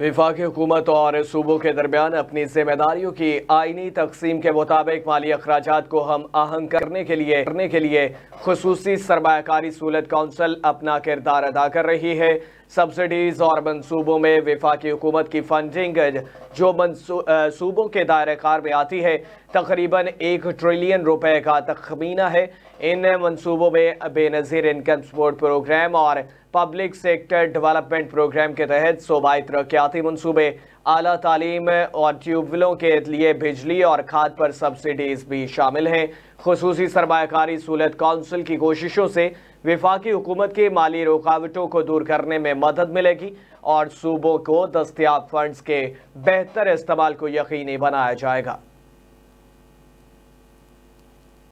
विफाक हुकूमत और सूबों के दरमियान अपनी जिम्मेदारियों की आइनी तकसीम के मुताबिक माली अखराज को हम आहंग करने के लिए करने के लिए खसूसी सरमाकारी सहूलत कौंसल अपना किरदार अदा कर रही है सब्सिडीज और मंसूबों में विफाकी हुकूमत की फंडिंग जो मनसूबों के दायरे कार में आती है तकरीबन एक ट्रिलियन रुपए का तखमीना है इन मनसूबों में बेनज़ीर इनकम सपोर्ट प्रोग्राम और पब्लिक सेक्टर डेवलपमेंट प्रोग्राम के तहत सूबाई तरक्याती मनसूबे अली तालीम और ट्यूबवेलों के लिए बिजली और खाद पर सब्सिडीज़ भी शामिल हैं खसूस सरमाकारी सहूलत कौंसिल की कोशिशों से विफाकी हुकूमत की माली रुकावटों को दूर करने में मदद मिलेगी और सूबों को दस्तियाब फंड्स के बेहतर इस्तेमाल को यकीनी बनाया जाएगा